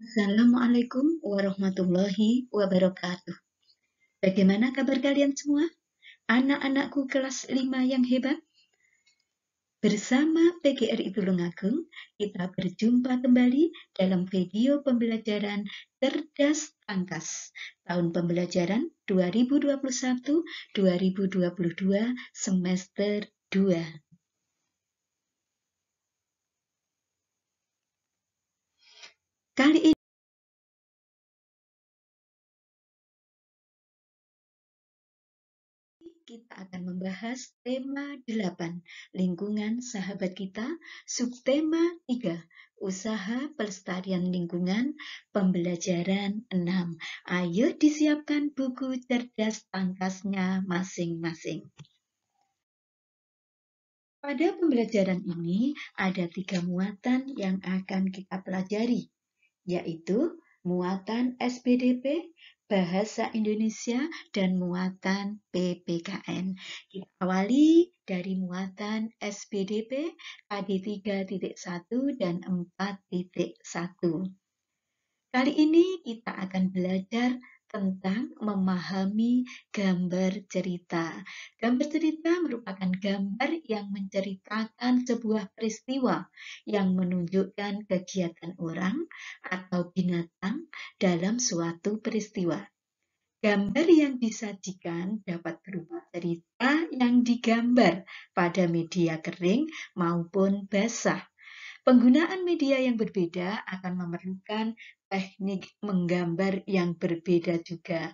Assalamualaikum warahmatullahi wabarakatuh. Bagaimana kabar kalian semua? Anak-anakku kelas 5 yang hebat? Bersama PGRI Tulungagung, kita berjumpa kembali dalam video pembelajaran Cerdas Tangkas tahun pembelajaran 2021-2022 semester 2. Kali ini kita akan membahas tema 8, lingkungan sahabat kita, subtema 3, usaha pelestarian lingkungan, pembelajaran 6. Ayo disiapkan buku cerdas tangkasnya masing-masing. Pada pembelajaran ini ada tiga muatan yang akan kita pelajari, yaitu muatan SPDP, Bahasa Indonesia dan Muatan PPKN. Kita awali dari muatan SPDP KD 3.1 dan 4.1. Kali ini kita akan belajar tentang memahami gambar cerita. Gambar cerita merupakan gambar yang menceritakan sebuah peristiwa yang menunjukkan kegiatan orang atau binatang dalam suatu peristiwa. Gambar yang disajikan dapat berupa cerita yang digambar pada media kering maupun basah Penggunaan media yang berbeda akan memerlukan teknik menggambar yang berbeda juga.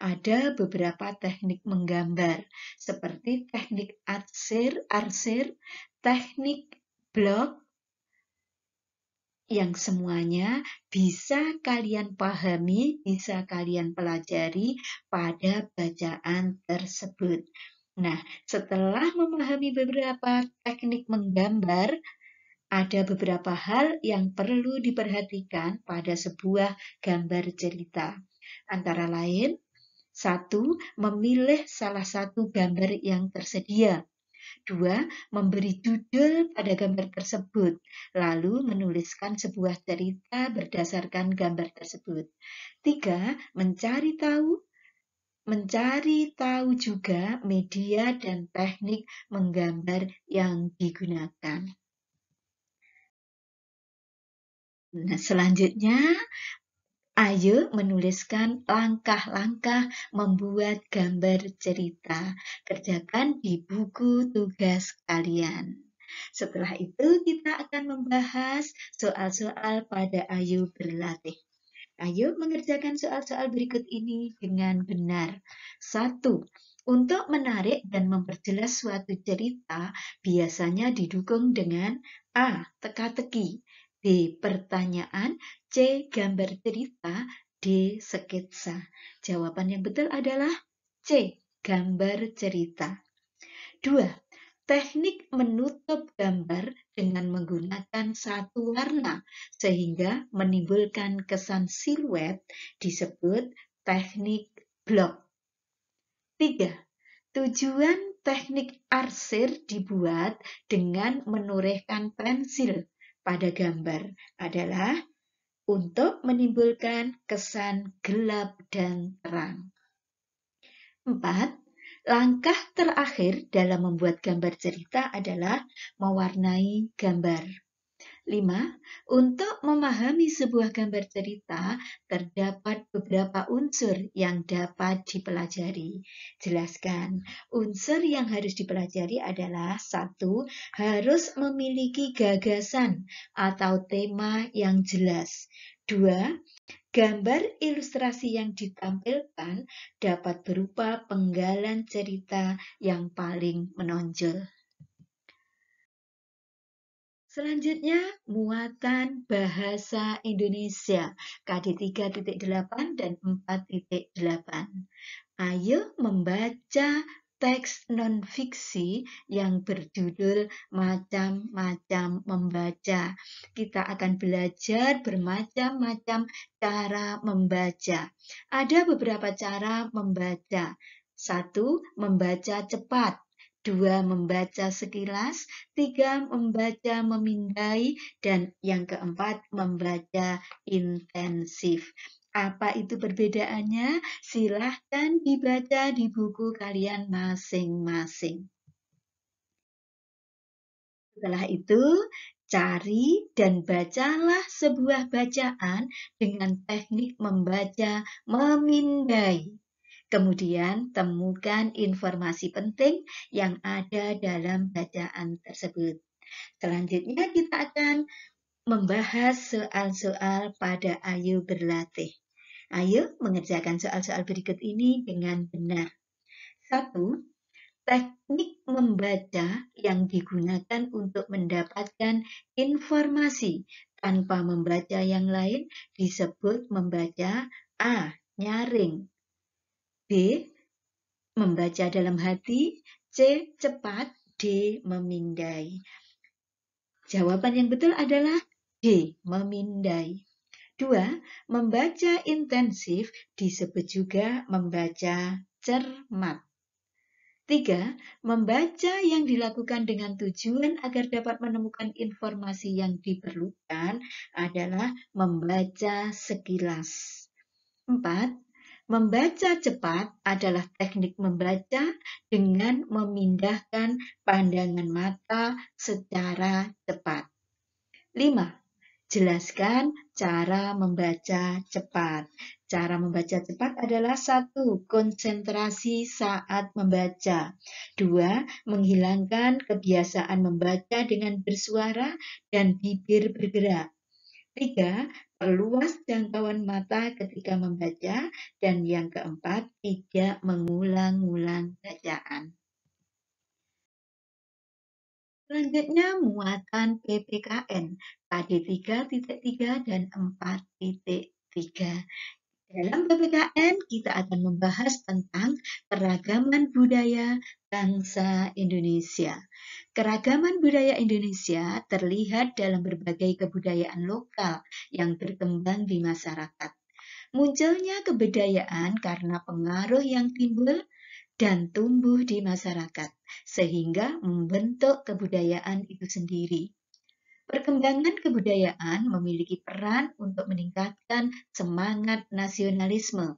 Ada beberapa teknik menggambar, seperti teknik arsir, arsir teknik blok, yang semuanya bisa kalian pahami, bisa kalian pelajari pada bacaan tersebut. Nah, setelah memahami beberapa teknik menggambar, ada beberapa hal yang perlu diperhatikan pada sebuah gambar cerita. Antara lain, satu, memilih salah satu gambar yang tersedia. Dua, memberi judul pada gambar tersebut, lalu menuliskan sebuah cerita berdasarkan gambar tersebut. Tiga, mencari tahu mencari tahu juga media dan teknik menggambar yang digunakan. Nah, selanjutnya Ayo menuliskan langkah-langkah membuat gambar cerita. Kerjakan di buku tugas kalian. Setelah itu kita akan membahas soal-soal pada Ayu berlatih. Ayo mengerjakan soal-soal berikut ini dengan benar. Satu Untuk menarik dan memperjelas suatu cerita, biasanya didukung dengan A. Teka-teki B. Pertanyaan C. Gambar cerita D. Sketsa Jawaban yang betul adalah C. Gambar cerita 2. Teknik menutup gambar dengan menggunakan satu warna sehingga menimbulkan kesan siluet disebut teknik blok 3. Tujuan teknik arsir dibuat dengan menurehkan pensil pada gambar adalah untuk menimbulkan kesan gelap dan terang. Empat, Langkah terakhir dalam membuat gambar cerita adalah mewarnai gambar. 5. Untuk memahami sebuah gambar cerita, terdapat beberapa unsur yang dapat dipelajari. Jelaskan, unsur yang harus dipelajari adalah satu Harus memiliki gagasan atau tema yang jelas. 2. Gambar ilustrasi yang ditampilkan dapat berupa penggalan cerita yang paling menonjol. Selanjutnya, muatan bahasa Indonesia KD 3.8 dan 4.8. Ayo membaca teks non-fiksi yang berjudul Macam-Macam Membaca. Kita akan belajar bermacam-macam cara membaca. Ada beberapa cara membaca. Satu, membaca cepat dua membaca sekilas, tiga membaca memindai, dan yang keempat membaca intensif. Apa itu perbedaannya? Silahkan dibaca di buku kalian masing-masing. Setelah itu, cari dan bacalah sebuah bacaan dengan teknik membaca memindai. Kemudian, temukan informasi penting yang ada dalam bacaan tersebut. Selanjutnya, kita akan membahas soal-soal pada Ayu berlatih. Ayo mengerjakan soal-soal berikut ini dengan benar. Satu, Teknik membaca yang digunakan untuk mendapatkan informasi tanpa membaca yang lain disebut membaca A. Nyaring B. Membaca dalam hati. C. Cepat. D. Memindai. Jawaban yang betul adalah D. Memindai. Dua, Membaca intensif disebut juga membaca cermat. Tiga, Membaca yang dilakukan dengan tujuan agar dapat menemukan informasi yang diperlukan adalah membaca sekilas. Empat. Membaca cepat adalah teknik membaca dengan memindahkan pandangan mata secara cepat. 5. Jelaskan cara membaca cepat. Cara membaca cepat adalah satu konsentrasi saat membaca, dua menghilangkan kebiasaan membaca dengan bersuara dan bibir bergerak, tiga perluas jangkauan mata ketika membaca, dan yang keempat, tidak mengulang-ulang bacaan. Selanjutnya muatan PPKN, KD 3.3 dan 4.3. Dalam PPKN, kita akan membahas tentang keragaman budaya bangsa Indonesia. Keragaman budaya Indonesia terlihat dalam berbagai kebudayaan lokal yang berkembang di masyarakat. Munculnya kebudayaan karena pengaruh yang timbul dan tumbuh di masyarakat, sehingga membentuk kebudayaan itu sendiri. Perkembangan kebudayaan memiliki peran untuk meningkatkan semangat nasionalisme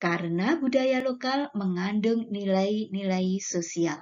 karena budaya lokal mengandung nilai-nilai sosial.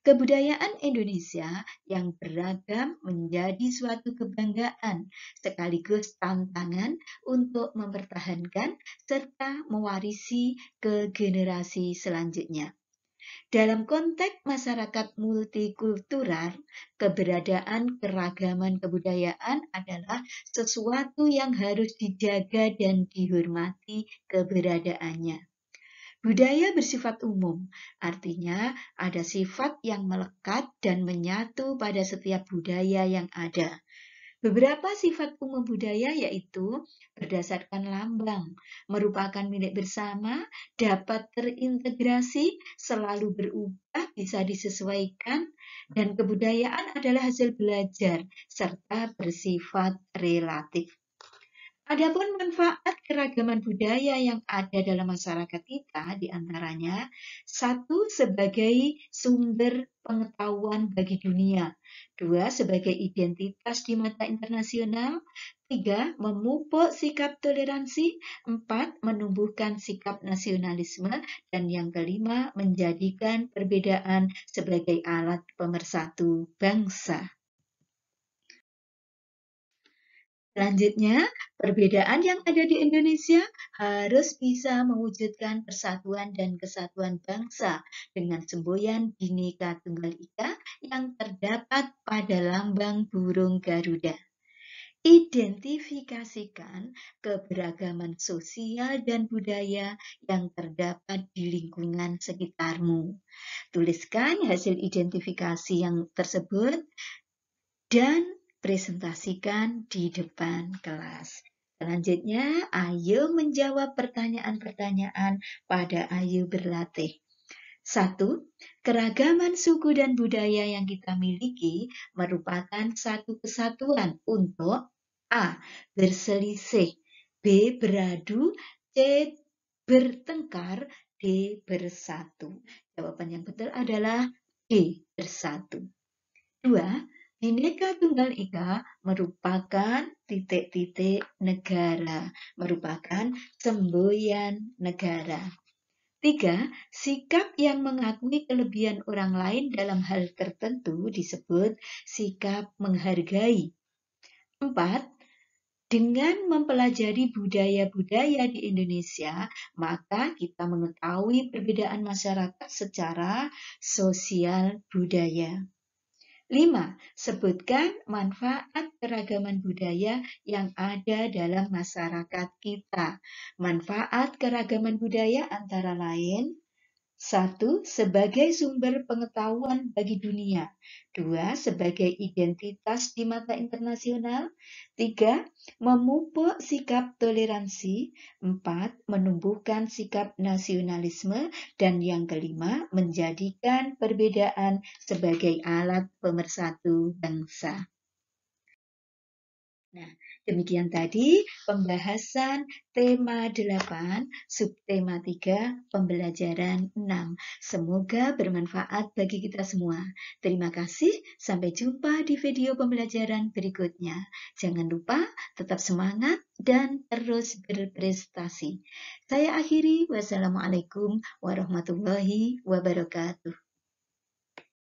Kebudayaan Indonesia yang beragam menjadi suatu kebanggaan sekaligus tantangan untuk mempertahankan serta mewarisi ke generasi selanjutnya. Dalam konteks masyarakat multikultural, keberadaan keragaman kebudayaan adalah sesuatu yang harus dijaga dan dihormati keberadaannya. Budaya bersifat umum, artinya ada sifat yang melekat dan menyatu pada setiap budaya yang ada. Beberapa sifat umum budaya yaitu berdasarkan lambang, merupakan milik bersama, dapat terintegrasi, selalu berubah, bisa disesuaikan, dan kebudayaan adalah hasil belajar serta bersifat relatif. Adapun manfaat keragaman budaya yang ada dalam masyarakat kita, diantaranya satu sebagai sumber pengetahuan bagi dunia, dua sebagai identitas di mata internasional, tiga memupuk sikap toleransi, empat menumbuhkan sikap nasionalisme, dan yang kelima menjadikan perbedaan sebagai alat pemersatu bangsa. Selanjutnya, perbedaan yang ada di Indonesia harus bisa mewujudkan persatuan dan kesatuan bangsa dengan semboyan Bhinneka Tunggal Ika yang terdapat pada lambang burung Garuda. Identifikasikan keberagaman sosial dan budaya yang terdapat di lingkungan sekitarmu. Tuliskan hasil identifikasi yang tersebut dan presentasikan di depan kelas. Selanjutnya, ayo menjawab pertanyaan-pertanyaan pada Ayu berlatih. Satu, Keragaman suku dan budaya yang kita miliki merupakan satu kesatuan untuk A. Berselisih B. Beradu C. Bertengkar D. Bersatu Jawaban yang betul adalah D. Bersatu Dua. Bhinneka Tunggal Ika merupakan titik-titik negara, merupakan semboyan negara. Tiga, sikap yang mengakui kelebihan orang lain dalam hal tertentu disebut sikap menghargai. Empat, dengan mempelajari budaya-budaya di Indonesia, maka kita mengetahui perbedaan masyarakat secara sosial budaya. 5. Sebutkan manfaat keragaman budaya yang ada dalam masyarakat kita. Manfaat keragaman budaya antara lain satu, sebagai sumber pengetahuan bagi dunia. Dua, sebagai identitas di mata internasional. Tiga, memupuk sikap toleransi. Empat, menumbuhkan sikap nasionalisme. Dan yang kelima, menjadikan perbedaan sebagai alat pemersatu bangsa. Nah, demikian tadi pembahasan tema 8, subtema 3, pembelajaran 6. Semoga bermanfaat bagi kita semua. Terima kasih, sampai jumpa di video pembelajaran berikutnya. Jangan lupa tetap semangat dan terus berprestasi. Saya akhiri, wassalamualaikum warahmatullahi wabarakatuh.